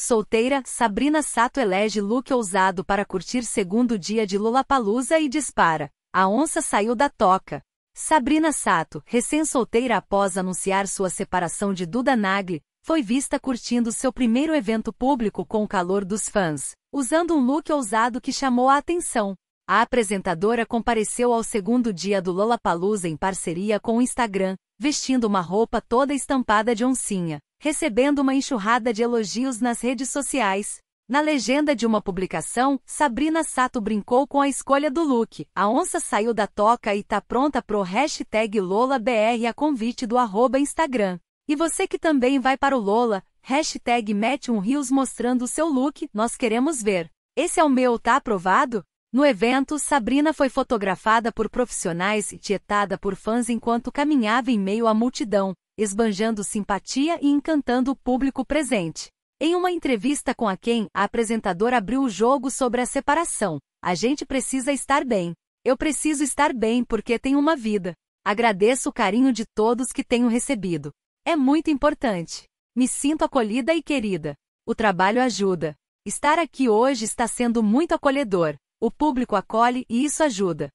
Solteira, Sabrina Sato elege look ousado para curtir segundo dia de Lollapalooza e dispara. A onça saiu da toca. Sabrina Sato, recém-solteira após anunciar sua separação de Duda Nagli, foi vista curtindo seu primeiro evento público com o calor dos fãs, usando um look ousado que chamou a atenção. A apresentadora compareceu ao segundo dia do Lollapalooza em parceria com o Instagram, vestindo uma roupa toda estampada de oncinha, recebendo uma enxurrada de elogios nas redes sociais. Na legenda de uma publicação, Sabrina Sato brincou com a escolha do look. A onça saiu da toca e tá pronta pro hashtag LolaBR a convite do Instagram. E você que também vai para o Lola, hashtag mete um rios mostrando o seu look, nós queremos ver. Esse é o meu, tá aprovado? No evento, Sabrina foi fotografada por profissionais e tietada por fãs enquanto caminhava em meio à multidão, esbanjando simpatia e encantando o público presente. Em uma entrevista com a Ken, a apresentadora abriu o jogo sobre a separação. A gente precisa estar bem. Eu preciso estar bem porque tenho uma vida. Agradeço o carinho de todos que tenho recebido. É muito importante. Me sinto acolhida e querida. O trabalho ajuda. Estar aqui hoje está sendo muito acolhedor. O público acolhe e isso ajuda.